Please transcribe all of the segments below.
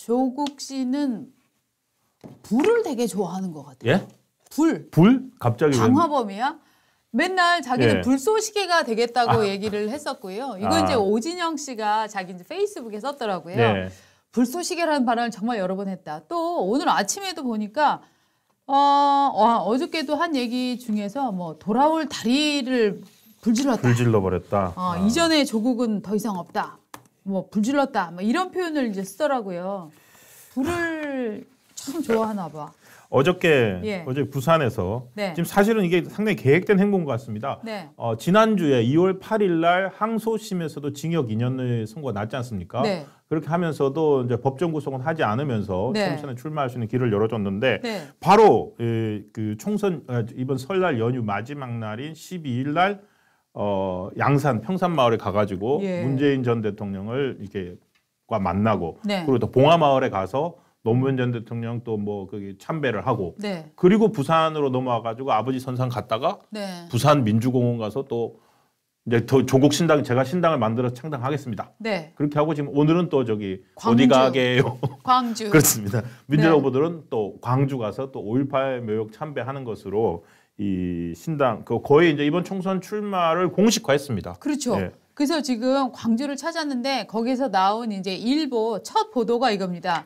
조국 씨는 불을 되게 좋아하는 것 같아요. 예? 불. 불? 갑자기 방화범이야? 맨날 자기는 예. 불쏘시개가 되겠다고 아. 얘기를 했었고요. 이거 아. 이제 오진영 씨가 자기 이제 페이스북에 썼더라고요. 네. 불쏘시개라는 발언을 정말 여러 번 했다. 또 오늘 아침에도 보니까 어, 어 어저께도 한 얘기 중에서 뭐 돌아올 다리를 불질렀다. 불질러 버렸다. 어, 아. 이전에 조국은 더 이상 없다. 뭐 불질렀다 뭐 이런 표현을 이제 쓰더라고요. 불을 참 좋아하나 봐. 어저께 예. 어제 부산에서 네. 지금 사실은 이게 상당히 계획된 행보인 것 같습니다. 네. 어, 지난주에 2월 8일 날 항소심에서도 징역 2년의 선고가 났지 않습니까? 네. 그렇게 하면서도 이제 법정 구속은 하지 않으면서 네. 총선에 출마할 수 있는 길을 열어줬는데 네. 바로 에, 예, 그 총선 아, 이번 설날 연휴 마지막 날인 12일 날 어, 양산 평산 마을에 가가지고 예. 문재인 전 대통령을 이렇게 과 만나고 네. 그리고 또 봉화 마을에 가서 노무현 전 대통령 또뭐 거기 참배를 하고 네. 그리고 부산으로 넘어와가지고 아버지 선상 갔다가 네. 부산 민주공원 가서 또 이제 더 조국 신당 제가 신당을 만들어서 창당하겠습니다. 네. 그렇게 하고 지금 오늘은 또 저기 광주. 어디 가게요? 광주. 그렇습니다. 민주당 네. 후보들은 또 광주 가서 또 5.18 묘역 참배하는 것으로 이 신당 그 거의 이제 이번 총선 출마를 공식화했습니다. 그렇죠. 예. 그래서 지금 광주를 찾았는데 거기서 나온 이제 일보 첫 보도가 이겁니다.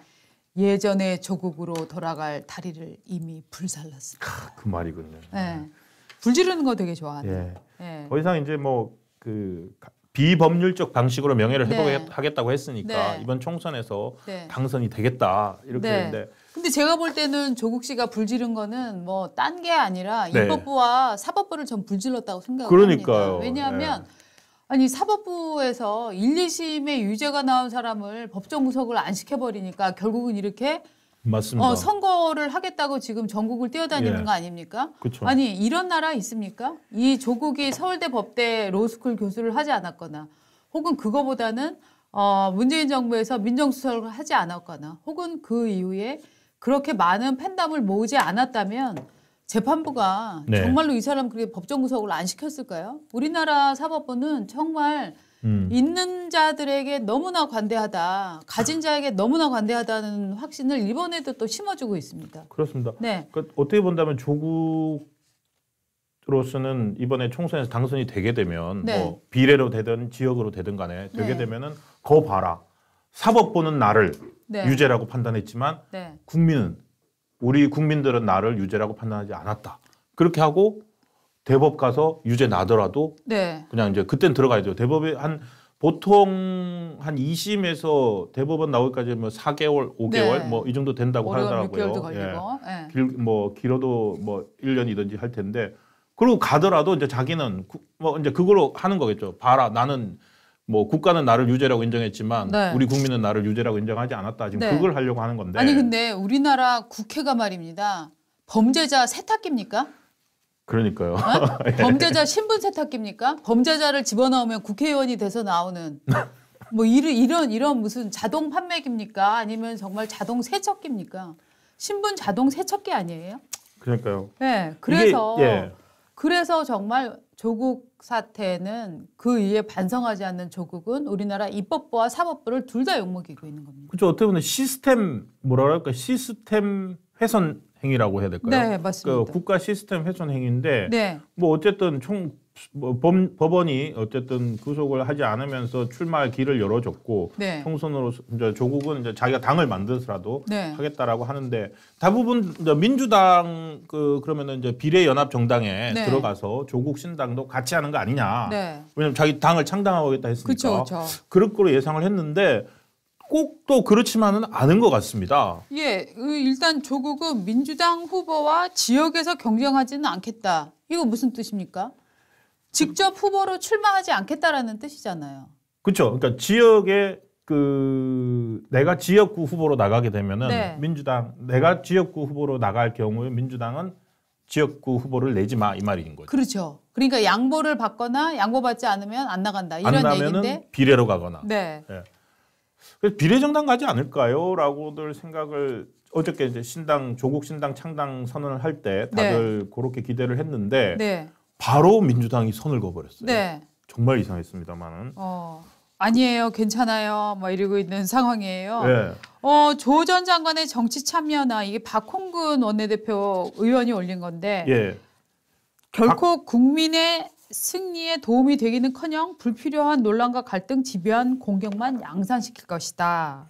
예전의 조국으로 돌아갈 다리를 이미 불살랐습니다. 아, 그 말이군요. 예. 불지르는 거 되게 좋아하네. 예. 예. 더 이상 이제 뭐그 비법률적 방식으로 명예를 네. 회복하겠다고 했으니까 네. 이번 총선에서 네. 당선이 되겠다 이렇게 했는데 네. 근데 제가 볼 때는 조국 씨가 불지른 거는 뭐 딴 게 아니라 입법부와 네. 사법부를 전 불질렀다고 생각합니다. 그러니까요. 왜냐하면 아니 사법부에서 1, 2심의 유죄가 나온 사람을 법정 구속을 안 시켜버리니까 결국은 이렇게 맞습니다. 어, 선거를 하겠다고 지금 전국을 뛰어다니는 예. 거 아닙니까? 그쵸. 아니 이런 나라 있습니까? 이 조국이 서울대 법대 로스쿨 교수를 하지 않았거나 혹은 그거보다는 어, 문재인 정부에서 민정수석을 하지 않았거나 혹은 그 이후에 그렇게 많은 팬덤을 모으지 않았다면 재판부가 네. 정말로 이 사람 그렇게 법정 구속을 안 시켰을까요? 우리나라 사법부는 정말 음. 있는 자들에게 너무나 관대하다, 가진 자에게 너무나 관대하다는 확신을 이번에도 또 심어주고 있습니다. 그렇습니다. 네. 그러니까 어떻게 본다면 조국으로서는 이번에 총선에서 당선이 되게 되면 네. 뭐 비례로 되든 지역으로 되든 간에 되게 네. 되면은 거 봐라 사법 보는 나를 네. 유죄라고 판단했지만 네. 국민은 우리 국민들은 나를 유죄라고 판단하지 않았다. 그렇게 하고 대법 가서 유죄 나더라도 네. 그냥 이제 그땐 들어가야죠. 대법에 한 보통 한 2심에서 대법원 나오기까지 뭐 4개월, 5개월 네. 뭐이 정도 된다고 하더라고요. 예. 네. 길, 뭐 길어도 뭐 1년이든지 할 텐데 그리고 가더라도 이제 자기는 구, 뭐 이제 그걸로 하는 거겠죠. 봐라 나는 뭐 국가는 나를 유죄라고 인정했지만 네. 우리 국민은 나를 유죄라고 인정하지 않았다. 지금 네. 그걸 하려고 하는 건데. 아니 근데 우리나라 국회가 말입니다. 범죄자 세탁기입니까? 그러니까요. 어? 예. 범죄자 신분 세탁기입니까? 범죄자를 집어넣으면 국회의원이 돼서 나오는 뭐 이런 이런 이런 무슨 자동 판매기입니까? 아니면 정말 자동 세척기입니까? 신분 자동 세척기 아니에요? 그러니까요. 네, 그래서 이게, 예. 그래서 정말 조국 사태는 그 이에 반성하지 않는 조국은 우리나라 입법부와 사법부를 둘 다 욕먹이고 있는 겁니다. 그렇죠. 어떻게 보면 시스템 뭐라 그럴까 시스템 회선 행위라고 해야 될까요? 네, 그 맞습니다. 그 국가 시스템 훼손 행위인데 네. 뭐 어쨌든 총 뭐, 범, 법원이 어쨌든 구속을 하지 않으면서 출마할 길을 열어줬고 네. 총선으로 이제 조국은 이제 자기가 당을 만들어서라도 네. 하겠다라고 하는데 대부분 이제 민주당 그 그러면은 이제 비례연합 정당에 네. 들어가서 조국 신당도 같이 하는 거 아니냐 네. 왜냐면 자기 당을 창당하겠다 했으니까 그쵸, 그쵸. 그럴 거로 예상을 했는데 꼭또 그렇지만은 않은 것 같습니다. 예, 그 일단 조국은 민주당 후보와 지역에서 경쟁하지는 않겠다. 이거 무슨 뜻입니까? 직접 후보로 출마하지 않겠다라는 뜻이잖아요. 그렇죠. 그러니까 지역에 그 내가 지역구 후보로 나가게 되면은 네. 민주당 내가 지역구 후보로 나갈 경우에 민주당은 지역구 후보를 내지 마 이 말인 거죠. 그렇죠. 그러니까 양보를 받거나 양보받지 않으면 안 나간다 이런 얘기인데 비례로 가거나. 네. 네. 그래서 비례정당 가지 않을까요? 라고들 생각을 어저께 이제 신당 조국 신당 창당 선언을 할때 네. 다들 네. 그렇게 기대를 했는데 네. 바로 민주당이 선을 거버렸어요. 네. 정말 이상했습니다만은. 어. 아니에요, 괜찮아요, 막 이러고 있는 상황이에요. 네. 어, 조전 장관의 정치 참여나 이게 박홍근 원내대표 의원이 올린 건데 예. 결코 박... 국민의 승리에 도움이 되기는커녕 불필요한 논란과 갈등, 지배한 공격만 양산시킬 것이다.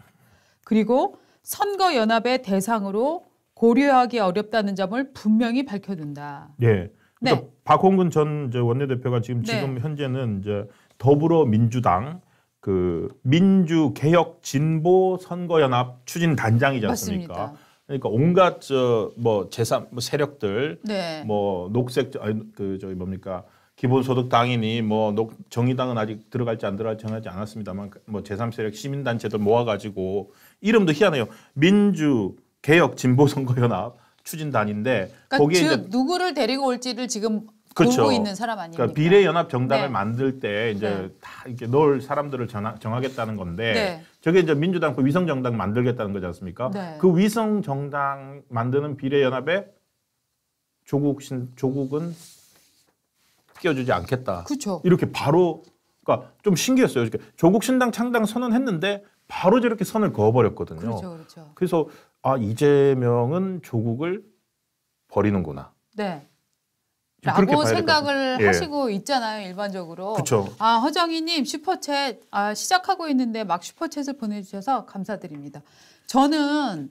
그리고 선거 연합의 대상으로 고려하기 어렵다는 점을 분명히 밝혀둔다. 예. 네. 그러니까 네. 박홍근 전 원내대표가 지금 네. 지금 현재는 이제 더불어민주당 그 민주개혁 진보 선거연합 추진 단장이지 않습니까? 맞습니다. 그러니까 온갖 저뭐 재산 뭐 세력들 네. 뭐 녹색 저, 아그 저기 뭡니까? 기본소득 당연히 뭐 정의당은 아직 들어갈지 안 들어갈지 정하지 않았습니다만 그 뭐 제3세력 시민단체들 모아가지고 이름도 희한해요. 민주 개혁 진보 선거연합 추진단인데 그러니까 거기에 즉 누구를 데리고 올지를 지금 그렇죠. 보고 있는 사람 아닙니까? 그러니까 비례연합 정당을 네. 만들 때 이제 네. 다 이렇게 넣을 사람들을 정하, 정하겠다는 건데 네. 저게 이제 민주당 그 위성 정당 만들겠다는 거지 않습니까? 네. 그 위성 정당 만드는 비례연합에 조국 신, 조국은 끼워주지 않겠다. 그쵸. 이렇게 바로 그러니까 좀 신기했어요. 그러니까 조국 신당 창당 선언했는데 바로 저렇게 선을 그어버렸거든요. 그렇죠, 그렇죠. 그래서 아 이재명은 조국을 버리는구나. 네. 라고 생각을 예. 하시고 있잖아요 일반적으로. 그쵸. 아 허정희님 슈퍼챗 아, 시작하고 있는데 막 슈퍼챗을 보내주셔서 감사드립니다. 저는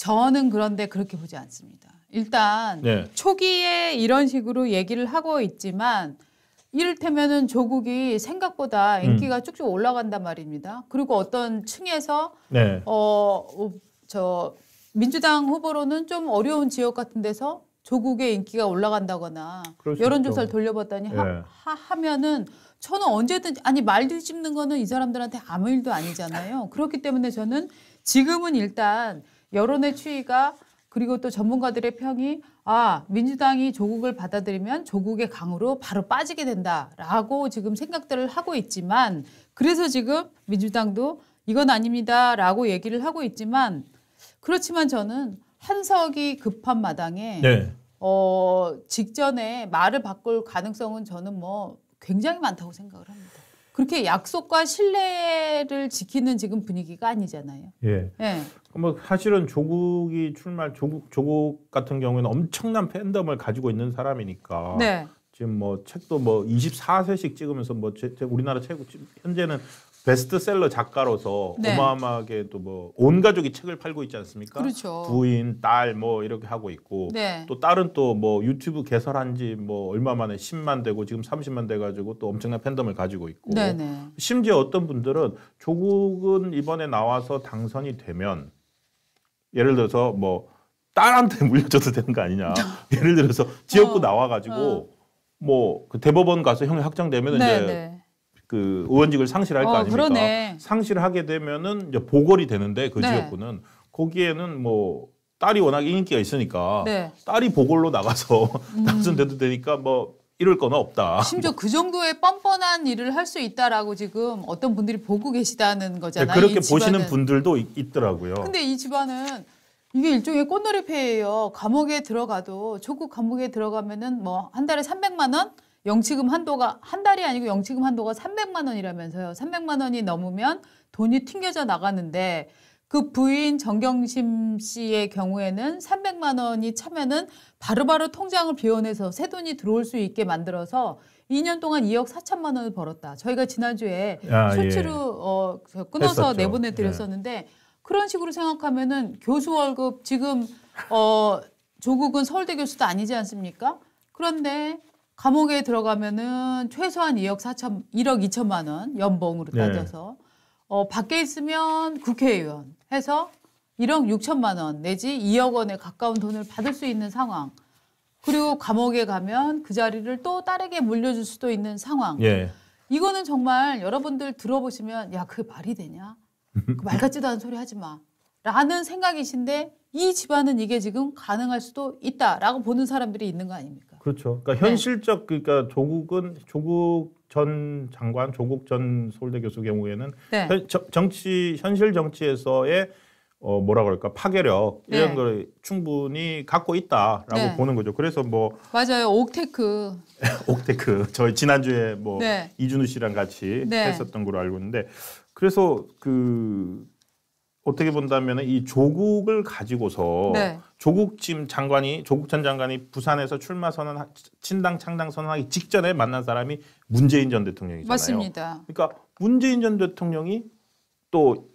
저는 그런데 그렇게 보지 않습니다. 일단 네. 초기에 이런 식으로 얘기를 하고 있지만 이를테면은 조국이 생각보다 음. 인기가 음. 쭉쭉 올라간단 말입니다. 그리고 어떤 층에서 네. 어저 어, 민주당 후보로는 좀 어려운 지역 같은 데서 조국의 인기가 올라간다거나 여론조사를 돌려봤더니 예. 하, 네. 하, 면은 저는 언제든 지 아니 말들집는 거는 이 사람들한테 아무 일도 아니잖아요. 그렇기 때문에 저는 지금은 일단 여론의 추이가 그리고 또 전문가들의 평이 아 민주당이 조국을 받아들이면 조국의 강으로 바로 빠지게 된다라고 지금 생각들을 하고 있지만 그래서 지금 민주당도 이건 아닙니다라고 얘기를 하고 있지만 그렇지만 저는 한석이 급한 마당에 네. 어 직전에 말을 바꿀 가능성은 저는 뭐 굉장히 많다고 생각을 합니다. 그렇게 약속과 신뢰를 지키는 지금 분위기가 아니잖아요. 예. 예. 뭐 사실은 조국이 출마할 조국 조국 같은 경우에는 엄청난 팬덤을 가지고 있는 사람이니까. 네. 지금 뭐 책도 뭐 24세씩 찍으면서 뭐 제, 제 우리나라 최고 현재는 베스트셀러 작가로서 네. 어마어마하게 또 뭐 온 가족이 책을 팔고 있지 않습니까? 그렇죠. 부인, 딸 뭐 이렇게 하고 있고 네. 또 딸은 또 뭐 유튜브 개설한 지뭐 얼마 만에 10만 되고 지금 30만 돼 가지고 또 엄청난 팬덤을 가지고 있고 네네. 네. 심지어 어떤 분들은 조국은 이번에 나와서 당선이 되면 예를 들어서 뭐 딸한테 물려줘도 되는 거 아니냐. 예를 들어서 지역구 어, 나와 가지고 어. 뭐그 대법원 가서 형이 확정되면 네 이제 네. 그 의원직을 상실할 어, 거 아닙니까? 그러네. 상실하게 되면은 이제 보궐이 되는데 그 네. 지역구는 거기에는 뭐 딸이 워낙 인기가 있으니까 네. 딸이 보궐로 나가서 음. 당선돼도 되니까 뭐 이럴 건 없다. 심지어 그 정도의 뻔뻔한 일을 할 수 있다라고 지금 어떤 분들이 보고 계시다는 네, 거잖아요. 네, 그렇게 보시는 분들도 있, 더라고요 근데 이 집안은 이게 일종의 꽃놀이패예요. 감옥에 들어가도 조국 감옥에 들어가면은 뭐 한 달에 300만 원 영치금 한도가 한 달이 아니고 영치금 한도가 300만 원이라면서요. 300만 원이 넘으면 돈이 튕겨져 나가는데 그 부인 정경심 씨의 경우에는 300만 원이 차면은 바로바로 통장을 비워내서 새 돈이 들어올 수 있게 만들어서 2년 동안 2억 4천만 원을 벌었다. 저희가 지난주에 아, 수치로 예. 어, 끊어서 했었죠. 내보내드렸었는데 예. 그런 식으로 생각하면은 교수 월급 지금 어, 조국은 서울대 교수도 아니지 않습니까? 그런데 감옥에 들어가면은 최소한 2억 4천, 1억 2천만 원 연봉으로 네. 따져서 네. 어, 밖에 있으면 국회의원 해서 1억 6천만 원 내지 2억 원에 가까운 돈을 받을 수 있는 상황. 그리고 감옥에 가면 그 자리를 또 딸에게 물려줄 수도 있는 상황. 예. 이거는 정말 여러분들 들어보시면 야 그게 말이 되냐? 그 말 같지도 않은 소리 하지 마. 라는 생각이신데 이 집안은 이게 지금 가능할 수도 있다라고 보는 사람들이 있는 거 아닙니까? 그렇죠. 그러니까 네. 현실적 그러니까 조국은 조국 전 장관, 조국 전 서울대 교수 경우에는 네. 현, 정치 현실 정치에서의 어 뭐라 그럴까 파괴력 네. 이런 걸 충분히 갖고 있다라고 네. 보는 거죠. 그래서 뭐 맞아요 옥테크 옥테크 저희 지난주에 뭐 네. 이준우 씨랑 같이 네. 했었던 걸로 알고 있는데 그래서 그 어떻게 본다면 이 조국을 가지고서 네. 조국 지금 장관이 조국 전 장관이 부산에서 출마 선언 친당 창당 선언하기 직전에 만난 사람이 문재인 전 대통령이잖아요. 맞습니다. 그러니까 문재인 전 대통령이 또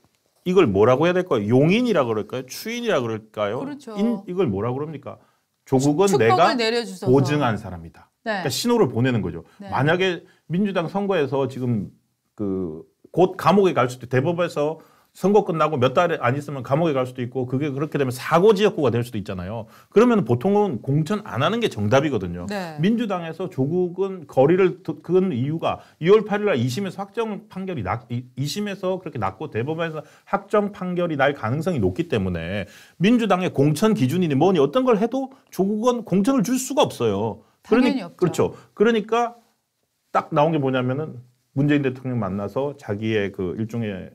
이걸 뭐라고 해야 될까요? 용인이라 그럴까요? 추인이라 그럴까요? 그렇죠. 인, 이걸 뭐라고 그럽니까? 조국은 내가 내려주셔서. 보증한 사람이다. 네. 그러니까 신호를 보내는 거죠. 네. 만약에 민주당 선거에서 지금 그 곧 감옥에 갈 수도 대법에서 선거 끝나고 몇 달 안 있으면 감옥에 갈 수도 있고 그게 그렇게 되면 사고 지역구가 될 수도 있잖아요. 그러면 보통은 공천 안 하는 게 정답이거든요. 네. 민주당에서 조국은 거리를 그은 이유가 2월 8일 날 2심에서 확정 판결이 났 2심에서 그렇게 났고 대법원에서 확정 판결이 날 가능성이 높기 때문에 민주당의 공천 기준이니 뭐니 어떤 걸 해도 조국은 공천을 줄 수가 없어요. 그러니 없죠. 그렇죠. 그러니까 딱 나온 게 뭐냐면은 문재인 대통령 만나서 자기의 그 일종의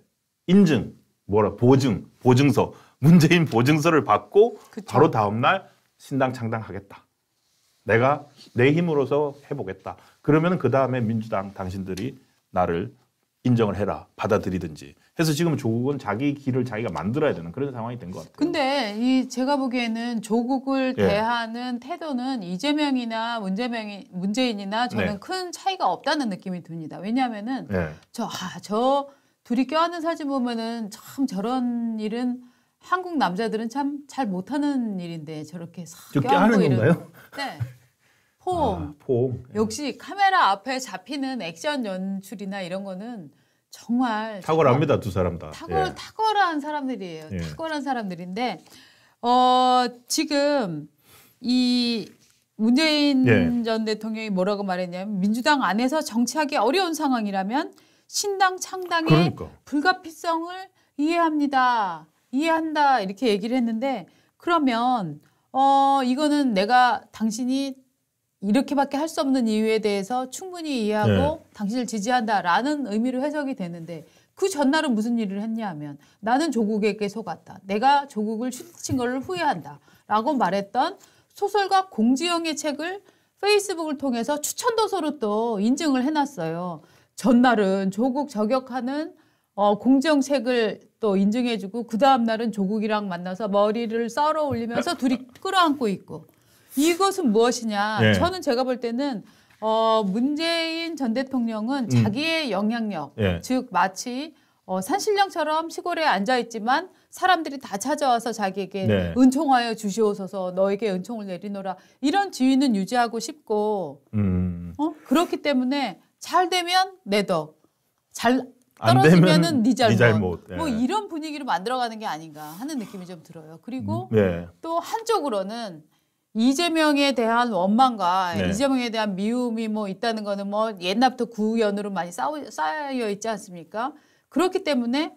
인증, 뭐라 보증, 보증서, 문재인 보증서를 받고 그쵸. 바로 다음 날 신당 창당하겠다. 내가 내 힘으로서 해보겠다. 그러면 그 다음에 민주당 당신들이 나를 인정을 해라 받아들이든지 해서 지금 조국은 자기 길을 자기가 만들어야 되는 그런 상황이 된 것 같아요. 근데 이 제가 보기에는 조국을 예. 대하는 태도는 이재명이나 문재명이 문재인이나 저는 네. 큰 차이가 없다는 느낌이 듭니다. 왜냐하면은 저 아저 예. 아, 둘이 껴안는 사진 보면은 참 저런 일은 한국 남자들은 참 잘 못하는 일인데 저렇게 껴안는 건가요? 네. 포옹. 아, 포옹. 네. 역시 카메라 앞에 잡히는 액션 연출이나 이런 거는 정말 탁월합니다 두 사람 다. 탁월 예. 탁월한 사람들이에요. 예. 탁월한 사람들인데 어 지금 이 문재인 예. 전 대통령이 뭐라고 말했냐면 민주당 안에서 정치하기 어려운 상황이라면 신당 창당의 그러니까. 불가피성을 이해합니다. 이해한다 이렇게 얘기를 했는데 그러면 어 이거는 내가 당신이 이렇게밖에 할 수 없는 이유에 대해서 충분히 이해하고 네. 당신을 지지한다라는 의미로 해석이 되는데 그 전날은 무슨 일을 했냐면 나는 조국에게 속았다. 내가 조국을 추팅걸 후회한다라고 말했던 소설가 공지영의 책을 페이스북을 통해서 추천 도서로 또 인증을 해놨어요. 전날은 조국 저격하는 어, 공정책을 또 인증해주고 그 다음 날은 조국이랑 만나서 머리를 썰어 올리면서 둘이 끌어안고 있고 이것은 무엇이냐? 예. 저는 제가 볼 때는 어, 문재인 전 대통령은 음. 자기의 영향력, 예. 즉 마치 어, 산신령처럼 시골에 앉아 있지만 사람들이 다 찾아와서 자기에게 네. 은총하여 주시옵소서 너에게 은총을 내리노라 이런 지위는 유지하고 싶고 음. 어? 그렇기 때문에 잘 되면 내 덕, 잘 떨어지면은 네 잘못, 네 잘못. 뭐 예. 뭐 이런 분위기로 만들어가는 게 아닌가 하는 느낌이 좀 들어요. 그리고 네. 또 한쪽으로는 이재명에 대한 원망과 네. 이재명에 대한 미움이 뭐 있다는 거는 뭐 옛날부터 구연으로 많이 싸우, 쌓여 있지 않습니까? 그렇기 때문에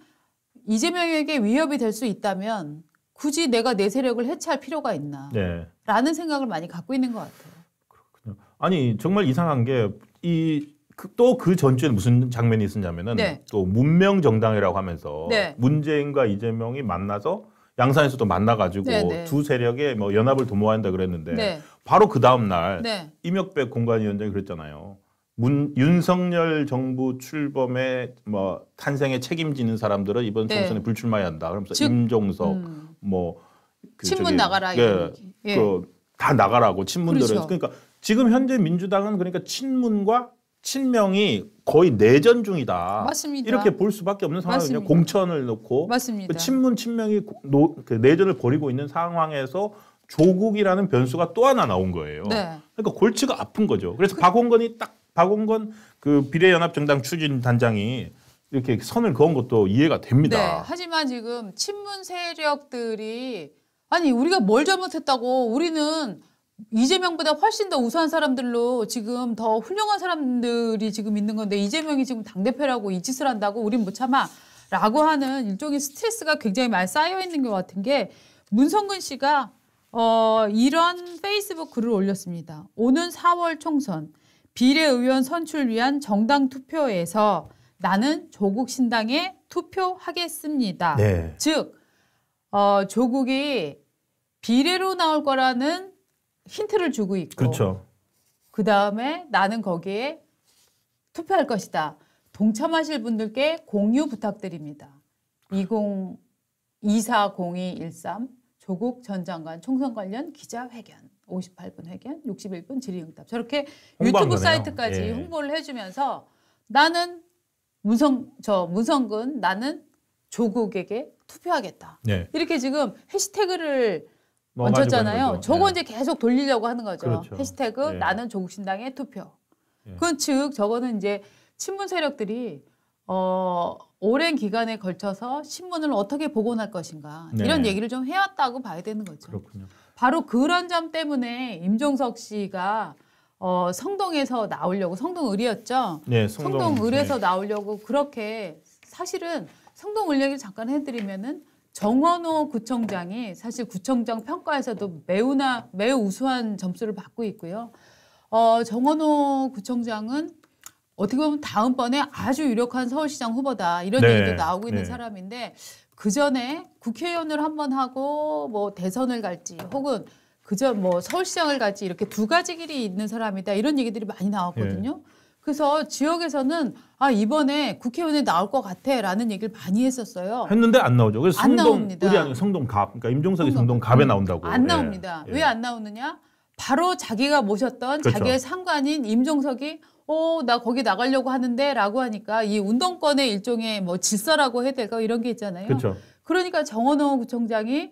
이재명에게 위협이 될 수 있다면 굳이 내가 내 세력을 해체할 필요가 있나라는 네. 생각을 많이 갖고 있는 것 같아요. 그렇군요. 아니 정말 이상한 게이 그, 또 그 전주에 무슨 장면이 있었냐면은 네. 또 문명 정당이라고 하면서 네. 문재인과 이재명이 만나서 양산에서 도 만나가지고 네, 네. 두 세력의 뭐 연합을 도모한다 그랬는데 네. 바로 그 다음 날 네. 임혁백 공관위원장이 그랬잖아요. 문, 윤석열 정부 출범의 뭐 탄생에 책임지는 사람들은 이번 네. 총선에 불출마해야 한다. 그러면서 즉, 임종석 음. 뭐 그, 친문 저기, 나가라 예, 예. 그 그다 나가라고 친문들은 그렇죠. 그러니까 지금 현재 민주당은 그러니까 친문과 친명이 거의 내전 중이다. 맞습니다. 이렇게 볼 수밖에 없는 상황이요 공천을 놓고 그 맞습니다. 그 친문 친명이 노, 그 내전을 벌이고 있는 상황에서 조국이라는 변수가 또 하나 나온 거예요. 네. 그러니까 골치가 아픈 거죠. 그래서 그... 박원건이 딱 박원건 그 비례연합정당 추진 단장이 이렇게 선을 그은 것도 이해가 됩니다. 네. 하지만 지금 친문 세력들이 아니 우리가 뭘 잘못했다고 우리는 이재명보다 훨씬 더 우수한 사람들로 지금 더 훌륭한 사람들이 지금 있는 건데 이재명이 지금 당대표라고 이 짓을 한다고 우린 못 참아 라고 하는 일종의 스트레스가 굉장히 많이 쌓여 있는 것 같은 게 문성근 씨가 어, 이런 페이스북 글을 올렸습니다. 오는 4월 총선 비례의원 선출 위한 정당 투표에서 나는 조국 신당에 투표하겠습니다. 네. 즉 어, 조국이 비례로 나올 거라는 힌트를 주고 있고 그렇죠. 그 다음에 나는 거기에 투표할 것이다. 동참하실 분들께 공유 부탁드립니다. 20240213 조국 전 장관 총선 관련 기자회견 58분 회견 61분 질의응답 저렇게 유튜브 사이트까지 예. 홍보를 해주면서 나는 문성 저 문성근 나는 조국에게 투표하겠다. 예. 이렇게 지금 해시태그를 얹혔잖아요. 저거 네. 이제 계속 돌리려고 하는 거죠. 그렇죠. 해시태그 예. 나는 조국신당의 투표. 예. 그건 즉 저거는 이제 친문 세력들이 어, 오랜 기간에 걸쳐서 신문을 어떻게 복원할 것인가 네. 이런 얘기를 좀 해왔다고 봐야 되는 거죠. 그렇군요. 바로 그런 점 때문에 임종석 씨가 어, 성동에서 나오려고 성동 을이었죠. 네, 성동, 성동 을에서 네. 나오려고 그렇게 사실은 성동 을얘기를 잠깐 해드리면은 정원호 구청장이 사실 구청장 평가에서도 매우나 매우 우수한 점수를 받고 있고요. 어, 정원호 구청장은 어떻게 보면 다음번에 아주 유력한 서울시장 후보다 이런 네. 얘기도 나오고 있는 네. 사람인데 그 전에 국회의원을 한번 하고 뭐 대선을 갈지 혹은 그저 뭐 서울시장을 갈지 이렇게 두 가지 길이 있는 사람이다 이런 얘기들이 많이 나왔거든요. 네. 그래서 지역에서는 아 이번에 국회의원에 나올 것 같아라는 얘기를 많이 했었어요. 했는데 안 나오죠. 그래서 안 성동 우리 아니 성동갑, 그러니까 임종석이 성동갑에 음, 나온다고. 안 예. 나옵니다. 예. 왜안 나오느냐? 바로 자기가 모셨던 그렇죠. 자기의 상관인 임종석이 어, 나 거기 나가려고 하는데 라고 하니까 이 운동권의 일종의 뭐 질서라고 해야 될까 이런 게 있잖아요. 그렇죠. 그러니까 정원호 구청장이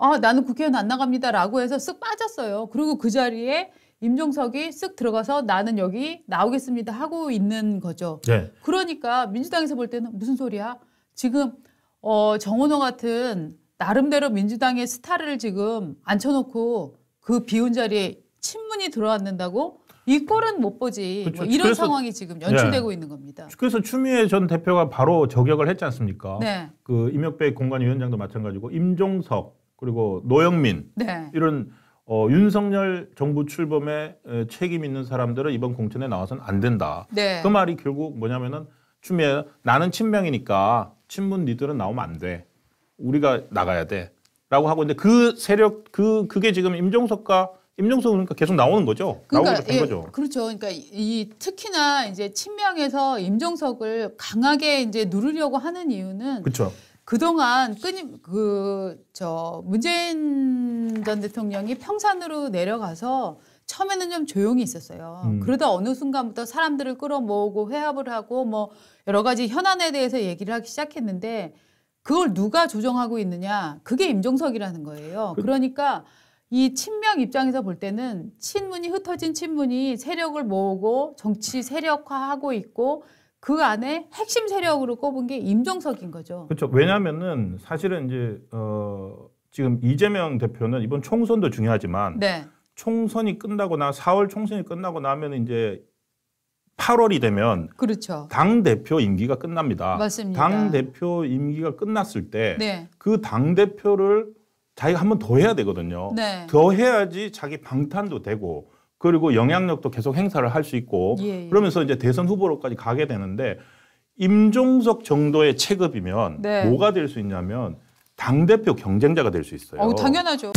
아, 나는 국회의원 안 나갑니다 라고 해서 쓱 빠졌어요. 그리고 그 자리에 임종석이 쓱 들어가서 나는 여기 나오겠습니다 하고 있는 거죠. 네. 그러니까 민주당에서 볼 때는 무슨 소리야? 지금 어 정원호 같은 나름대로 민주당의 스타를 지금 앉혀놓고 그 비운 자리에 친문이 들어왔는다고 이 꼴은 못 보지. 뭐 그렇죠. 뭐 이런 상황이 지금 네. 연출되고 네. 있는 겁니다. 그래서 추미애 전 대표가 바로 저격을 했지 않습니까? 네. 그 임혁배 공관위원장도 마찬가지고 임종석 그리고 노영민 네. 이런 어, 윤석열 정부 출범에 책임 있는 사람들은 이번 공천에 나와서는 안 된다. 네. 그 말이 결국 뭐냐면은 추미애 나는 친명이니까 친문 니들은 나오면 안 돼. 우리가 나가야 돼. 라고 하고 있는데 그 세력 그 그게 지금 임종석과 임종석 그러니까 계속 나오는 거죠. 그러니까, 나오고 예, 거죠. 그렇죠. 그러니까 이 특히나 이제 친명에서 임종석을 강하게 이제 누르려고 하는 이유는 그렇죠. 그동안 끊임 그 저 문재인 전 대통령이 평산으로 내려가서 처음에는 좀 조용히 있었어요. 음. 그러다 어느 순간부터 사람들을 끌어모으고 회합을 하고 뭐 여러 가지 현안에 대해서 얘기를 하기 시작했는데 그걸 누가 조정하고 있느냐 그게 임종석이라는 거예요. 그... 그러니까 이 친명 입장에서 볼 때는 친문이 흩어진 친문이 세력을 모으고 정치 세력화하고 있고 그 안에 핵심 세력으로 꼽은 게 임종석인 거죠. 그렇죠. 왜냐하면은 사실은 이제 어 지금 이재명 대표는 이번 총선도 중요하지만 네. 총선이 끝나거나 4월 총선이 끝나고 나면 이제 8월이 되면 그렇죠. 당 대표 임기가 끝납니다. 맞습니다. 당 대표 임기가 끝났을 때 그당 네. 그 대표를 자기가 한 번 더 해야 되거든요. 네. 더 해야지 자기 방탄도 되고 그리고 영향력도 계속 행사를 할 수 있고 예, 예. 그러면서 이제 대선 후보로까지 가게 되는데 임종석 정도의 체급이면 네. 뭐가 될 수 있냐면 당 대표 경쟁자가 될 수 있어요. 어, 당연하죠.